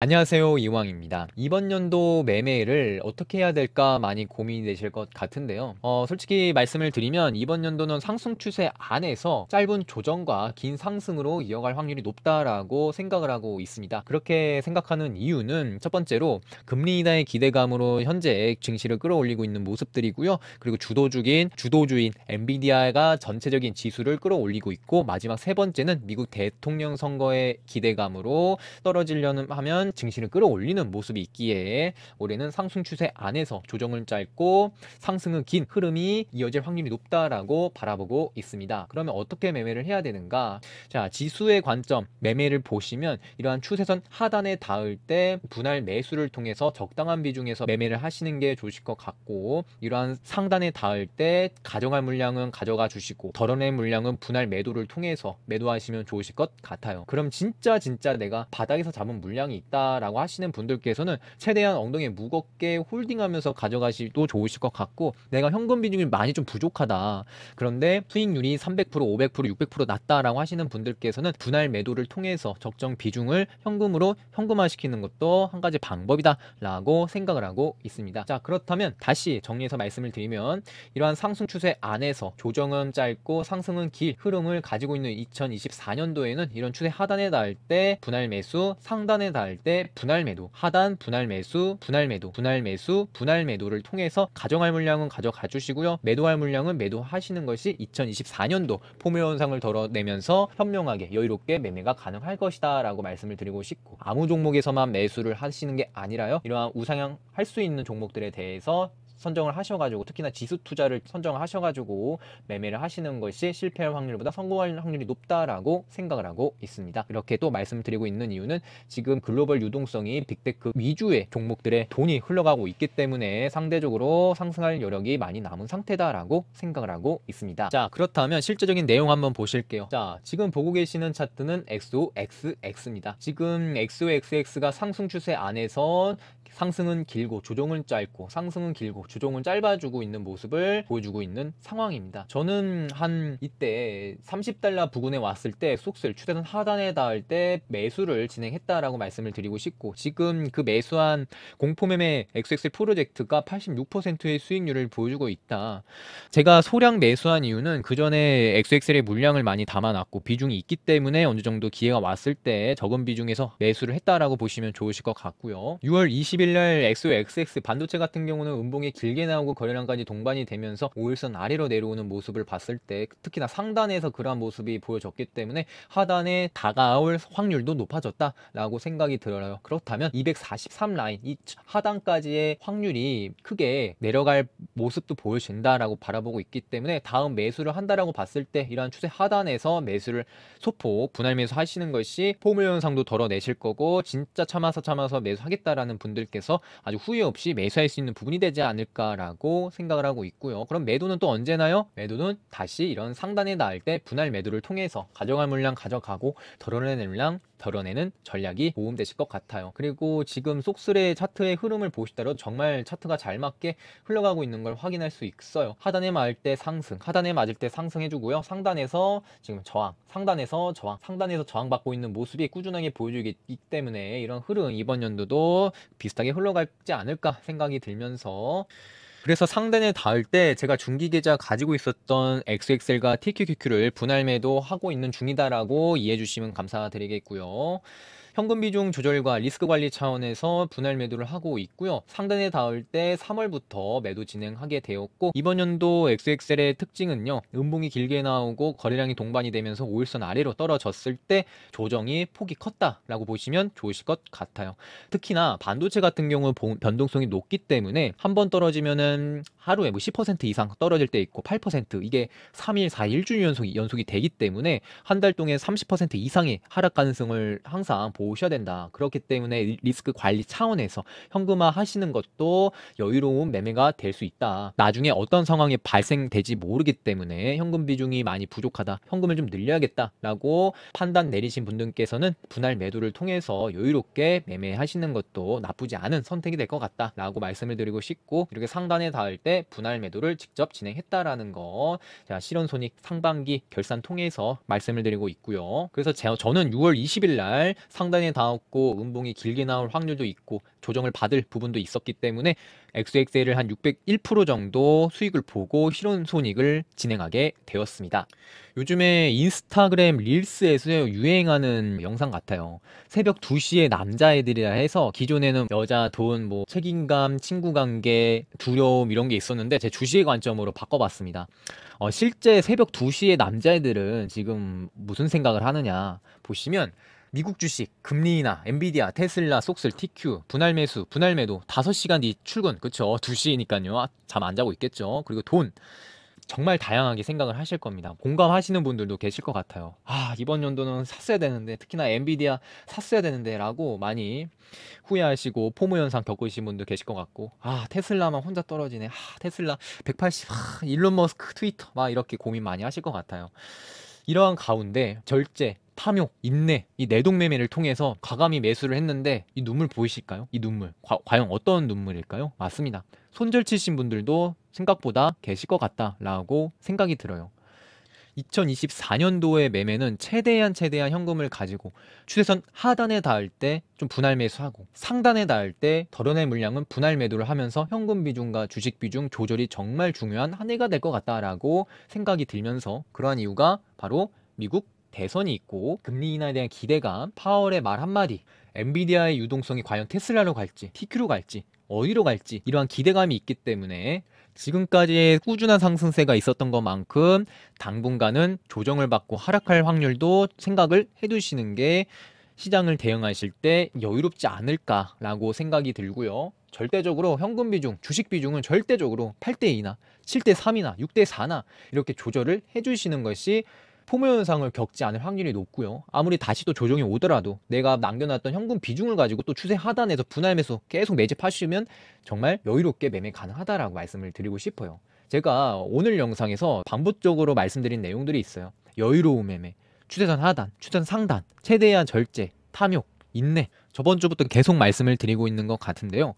안녕하세요. 이왕입니다. 이번 연도 매매를 어떻게 해야 될까 많이 고민이 되실 것 같은데요. 어, 솔직히 말씀을 드리면 이번 연도는 상승 추세 안에서 짧은 조정과 긴 상승으로 이어갈 확률이 높다라고 생각을 하고 있습니다. 그렇게 생각하는 이유는 첫 번째로 금리 인하의 기대감으로 현재 증시를 끌어올리고 있는 모습들이고요. 그리고 주도주인 주도주인 엔비디아가 전체적인 지수를 끌어올리고 있고 마지막 세 번째는 미국 대통령 선거의 기대감으로 떨어지려는 하면 동안 증시를 끌어올리는 모습이 있기에 올해는 상승 추세 안에서 조정을 짧고 상승은 긴 흐름이 이어질 확률이 높다라고 바라보고 있습니다. 그러면 어떻게 매매를 해야 되는가? 자, 지수의 관점 매매를 보시면 이러한 추세선 하단에 닿을 때 분할 매수를 통해서 적당한 비중에서 매매를 하시는 게 좋으실 것 같고 이러한 상단에 닿을 때가정할 물량은 가져가 주시고 덜어낸 물량은 분할 매도를 통해서 매도하시면 좋으실 것 같아요. 그럼 진짜 진짜 내가 바닥에서 잡은 물량이 있다. 있다라고 하시는 분들께서는 최대한 엉덩이 무겁게 홀딩하면서 가져가시도 좋으실 것 같고 내가 현금 비중이 많이 좀 부족하다. 그런데 수익률이 300% 500% 600% 낮다라고 하시는 분들께서는 분할 매도를 통해서 적정 비중을 현금으로 현금화시키는 것도 한 가지 방법이다라고 생각을 하고 있습니다. 자 그렇다면 다시 정리해서 말씀을 드리면 이러한 상승 추세 안에서 조정은 짧고 상승은 길 흐름을 가지고 있는 2024년도에는 이런 추세 하단에 닿을 때 분할 매수 상단에 닿을 때때 분할 매도, 하단 분할 매수, 분할 매도, 분할 매수, 분할 매도를 통해서 가정할 물량은 가져가 주시고요. 매도할 물량은 매도하시는 것이 2024년도 포메 현상을 덜어내면서 현명하게 여유롭게 매매가 가능할 것이다 라고 말씀을 드리고 싶고 아무 종목에서만 매수를 하시는 게 아니라요. 이러한 우상향 할 수 있는 종목들에 대해서 선정을 하셔가지고 특히나 지수 투자를 선정하셔가지고 을 매매를 하시는 것이 실패할 확률보다 성공할 확률이 높다라고 생각을 하고 있습니다. 이렇게 또 말씀드리고 있는 이유는 지금 글로벌 유동성이 빅테크 위주의 종목들의 돈이 흘러가고 있기 때문에 상대적으로 상승할 여력이 많이 남은 상태다라고 생각을 하고 있습니다. 자 그렇다면 실제적인 내용 한번 보실게요. 자 지금 보고 계시는 차트는 XOXX입니다. 지금 XOXX가 상승 추세 안에서 상승은 길고 조정은 짧고 상승은 길고 주종은 짧아지고 있는 모습을 보여주고 있는 상황입니다. 저는 한 이때 30달러 부근에 왔을 때속수 추대선 하단에 닿을 때 매수를 진행했다라고 말씀을 드리고 싶고 지금 그 매수한 공포매매 x x 프로젝트가 86%의 수익률을 보여주고 있다. 제가 소량 매수한 이유는 그 전에 x x 의 물량을 많이 담아놨고 비중이 있기 때문에 어느 정도 기회가 왔을 때 적은 비중에서 매수를 했다라고 보시면 좋으실 것 같고요. 6월 20일 날 x x x 반도체 같은 경우는 음봉의 길게 나오고 거래량까지 동반이 되면서 5일선 아래로 내려오는 모습을 봤을 때 특히나 상단에서 그러한 모습이 보여졌기 때문에 하단에 다가올 확률도 높아졌다라고 생각이 들어요. 그렇다면 243 라인 이 하단까지의 확률이 크게 내려갈 모습도 보여진다라고 바라보고 있기 때문에 다음 매수를 한다라고 봤을 때 이러한 추세 하단에서 매수를 소폭 분할 매수 하시는 것이 포물 현상도 덜어내실 거고 진짜 참아서 참아서 매수하겠다라는 분들께서 아주 후회 없이 매수할 수 있는 부분이 되지 않을까 않을까라고 생각을 하고 있고요. 그럼 매도는 또 언제나요? 매도는 다시 이런 상단에 나을 때 분할 매도를 통해서 가져갈 물량 가져가고 덜어낼 물량 덜어내는 전략이 도움되실 것 같아요. 그리고 지금 속슬의 차트의 흐름을 보시더라도 정말 차트가 잘 맞게 흘러가고 있는 걸 확인할 수 있어요. 하단에 맞을 때 상승, 하단에 맞을 때 상승해주고요. 상단에서 지금 저항, 상단에서 저항, 상단에서 저항받고 있는 모습이 꾸준하게 보여주기 때문에 이런 흐름 이번 연도도 비슷하게 흘러가지 않을까 생각이 들면서 그래서 상단에 닿을 때 제가 중기 계좌 가지고 있었던 XXL과 TQQQ를 분할 매도하고 있는 중이다라고 이해해 주시면 감사드리겠고요. 현금 비중 조절과 리스크 관리 차원에서 분할 매도를 하고 있고요. 상단에 닿을 때 3월부터 매도 진행하게 되었고 이번 연도 XXL의 특징은요. 음봉이 길게 나오고 거래량이 동반이 되면서 5일선 아래로 떨어졌을 때 조정이 폭이 컸다라고 보시면 좋으실 것 같아요. 특히나 반도체 같은 경우 변동성이 높기 때문에 한번 떨어지면은 하루에 뭐 10% 이상 떨어질 때 있고 8% 이게 3일, 4일, 1주 연속이 연속이 되기 때문에 한 달 동안 30% 이상의 하락 가능성을 항상 보고 오셔야 된다. 그렇기 때문에 리스크 관리 차원에서 현금화 하시는 것도 여유로운 매매가 될 수 있다. 나중에 어떤 상황이 발생되지 모르기 때문에 현금 비중이 많이 부족하다. 현금을 좀 늘려야겠다라고 판단 내리신 분들께서는 분할 매도를 통해서 여유롭게 매매하시는 것도 나쁘지 않은 선택이 될 것 같다라고 말씀을 드리고 싶고 이렇게 상단에 닿을 때 분할 매도를 직접 진행했다라는 거 제가 실현 손익 상반기 결산 통해서 말씀을 드리고 있고요. 그래서 제, 저는 6월 20일 날 상단 상단이 닿았고 음봉이 길게 나올 확률도 있고 조정을 받을 부분도 있었기 때문에 XXL을 한 601% 정도 수익을 보고 실온 손익을 진행하게 되었습니다. 요즘에 인스타그램 릴스에서 유행하는 영상 같아요. 새벽 2시에 남자애들이라 해서 기존에는 여자 돈, 뭐 책임감, 친구 관계, 두려움 이런 게 있었는데 제 주시의 관점으로 바꿔봤습니다. 어, 실제 새벽 2시에 남자애들은 지금 무슨 생각을 하느냐 보시면 미국 주식, 금리 인하, 엔비디아, 테슬라, 속슬, TQ, 분할 매수, 분할 매도, 5시간 뒤 출근, 그쵸? 2시니까요. 아, 잠안 자고 있겠죠. 그리고 돈. 정말 다양하게 생각을 하실 겁니다. 공감하시는 분들도 계실 것 같아요. 아, 이번 연도는 샀어야 되는데, 특히나 엔비디아 샀어야 되는데, 라고 많이 후회하시고, 포모 현상 겪으신 분도 계실 것 같고, 아, 테슬라만 혼자 떨어지네. 아, 테슬라 180, 아, 일론 머스크 트위터, 막 이렇게 고민 많이 하실 것 같아요. 이러한 가운데 절제, 탐욕, 인내, 이 내동매매를 통해서 과감히 매수를 했는데 이 눈물 보이실까요? 이 눈물 과, 과연 어떤 눈물일까요? 맞습니다. 손절치신 분들도 생각보다 계실 것 같다라고 생각이 들어요. 2024년도의 매매는 최대한 최대한 현금을 가지고 추세선 하단에 닿을 때 좀 분할 매수하고 상단에 닿을 때 덜어낼 물량은 분할 매도를 하면서 현금 비중과 주식 비중 조절이 정말 중요한 한 해가 될 것 같다라고 생각이 들면서 그러한 이유가 바로 미국 대선이 있고 금리 인하에 대한 기대감, 파월의 말 한마디, 엔비디아의 유동성이 과연 테슬라로 갈지, TQ로 갈지, 어디로 갈지 이러한 기대감이 있기 때문에 지금까지 의 꾸준한 상승세가 있었던 것만큼 당분간은 조정을 받고 하락할 확률도 생각을 해두시는 게 시장을 대응하실 때 여유롭지 않을까라고 생각이 들고요. 절대적으로 현금 비중, 주식 비중은 절대적으로 8대 2나 7대 3이나 6대 4나 이렇게 조절을 해주시는 것이 포모 현상을 겪지 않을 확률이 높고요. 아무리 다시 또 조정이 오더라도 내가 남겨놨던 현금 비중을 가지고 또 추세 하단에서 분할 매수 계속 매집하시면 정말 여유롭게 매매 가능하다라고 말씀을 드리고 싶어요. 제가 오늘 영상에서 반복적으로 말씀드린 내용들이 있어요. 여유로운 매매, 추세선 하단, 추세선 상단, 최대한 절제, 탐욕, 인내. 저번 주부터 계속 말씀을 드리고 있는 것 같은데요.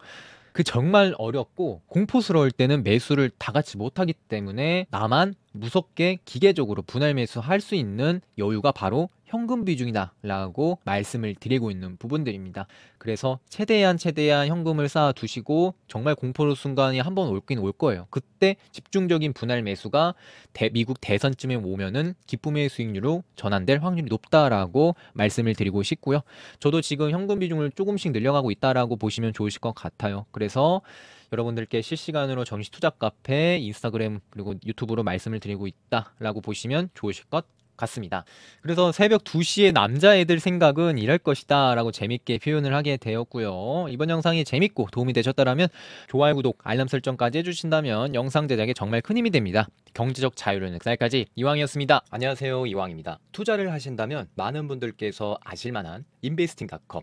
그 정말 어렵고 공포스러울 때는 매수를 다 같이 못하기 때문에 나만 무섭게 기계적으로 분할 매수할 수 있는 여유가 바로 현금 비중이다라고 말씀을 드리고 있는 부분들입니다. 그래서 최대한 최대한 현금을 쌓아 두시고 정말 공포로 순간이 한번 올긴 올 거예요. 그때 집중적인 분할 매수가 대, 미국 대선쯤에 오면은 기쁨의 수익률로 전환될 확률이 높다라고 말씀을 드리고 싶고요. 저도 지금 현금 비중을 조금씩 늘려가고 있다라고 보시면 좋으실 것 같아요. 그래서 여러분들께 실시간으로 정시 투자 카페, 인스타그램 그리고 유튜브로 말씀을 드리고 있다라고 보시면 좋으실 것 같아요. 같습니다. 그래서 새벽 2시에 남자애들 생각은 이럴 것이다 라고 재밌게 표현을 하게 되었고요. 이번 영상이 재밌고 도움이 되셨다면 좋아요, 구독, 알람 설정까지 해주신다면 영상 제작에 정말 큰 힘이 됩니다. 경제적 자유로운 흑살까지 이왕이었습니다. 안녕하세요 이왕입니다. 투자를 하신다면 많은 분들께서 아실만한 인베스팅닷컴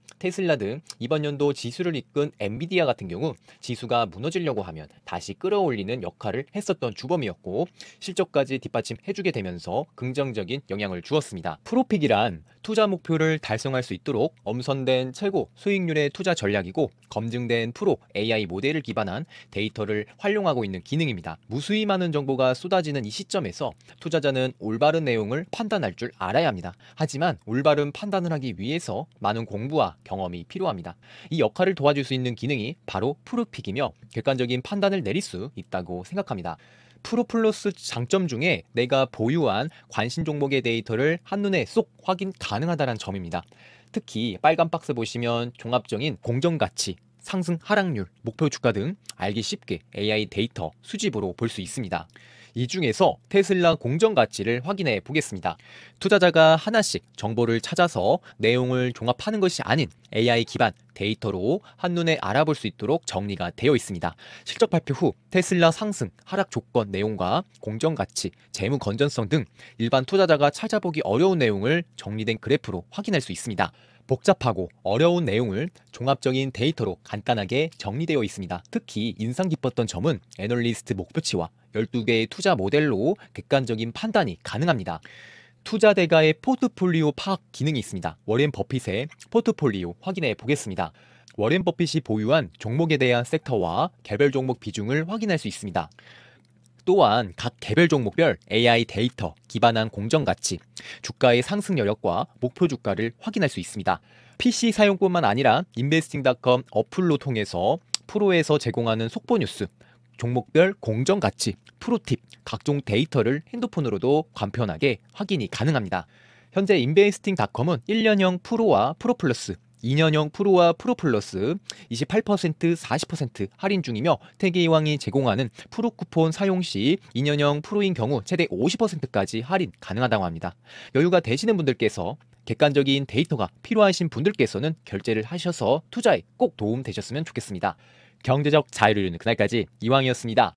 테슬라 등 이번 연도 지수를 이끈 엔비디아 같은 경우 지수가 무너지려고 하면 다시 끌어올리는 역할을 했었던 주범이었고 실적까지 뒷받침해주게 되면서 긍정적인 영향을 주었습니다. 프로픽이란 투자 목표를 달성할 수 있도록 엄선된 최고 수익률의 투자 전략이고 검증된 프로 AI 모델을 기반한 데이터를 활용하고 있는 기능입니다. 무수히 많은 정보가 쏟아지는 이 시점에서 투자자는 올바른 내용을 판단할 줄 알아야 합니다. 하지만 올바른 판단을 하기 위해서 많은 공부와 경험이 필요합니다. 이 역할을 도와줄 수 있는 기능이 바로 프루픽이며 객관적인 판단을 내릴 수 있다고 생각합니다. 프로플러스 장점 중에 내가 보유한 관심 종목의 데이터를 한눈에 쏙 확인 가능하다는 점입니다. 특히 빨간 박스 보시면 종합적인 공정가치, 상승 하락률, 목표 주가 등 알기 쉽게 AI 데이터 수집으로 볼 수 있습니다. 이 중에서 테슬라 공정 가치를 확인해 보겠습니다. 투자자가 하나씩 정보를 찾아서 내용을 종합하는 것이 아닌 AI 기반 데이터로 한눈에 알아볼 수 있도록 정리가 되어 있습니다. 실적 발표 후 테슬라 상승, 하락 조건 내용과 공정 가치, 재무 건전성 등 일반 투자자가 찾아보기 어려운 내용을 정리된 그래프로 확인할 수 있습니다. 복잡하고 어려운 내용을 종합적인 데이터로 간단하게 정리되어 있습니다. 특히 인상 깊었던 점은 애널리스트 목표치와 12개의 투자 모델로 객관적인 판단이 가능합니다. 투자 대가의 포트폴리오 파악 기능이 있습니다. 워렌 버핏의 포트폴리오 확인해 보겠습니다. 워렌 버핏이 보유한 종목에 대한 섹터와 개별 종목 비중을 확인할 수 있습니다. 또한 각 개별 종목별 AI 데이터 기반한 공정 가치, 주가의 상승 여력과 목표 주가를 확인할 수 있습니다. PC 사용뿐만 아니라 인베스팅닷컴 어플로 통해서 프로에서 제공하는 속보 뉴스, 종목별 공정 가치, 프로팁, 각종 데이터를 핸드폰으로도 간편하게 확인이 가능합니다. 현재 인베이스팅닷컴은 1년형 프로와 프로플러스 2년형 프로와 프로플러스 28% 40% 할인 중이며 태계이왕이 제공하는 프로 쿠폰 사용 시 2년형 프로인 경우 최대 50%까지 할인 가능하다고 합니다. 여유가 되시는 분들께서 객관적인 데이터가 필요하신 분들께서는 결제를 하셔서 투자에 꼭 도움 되셨으면 좋겠습니다. 경제적 자유를 이루는 그날까지 이왕이었습니다.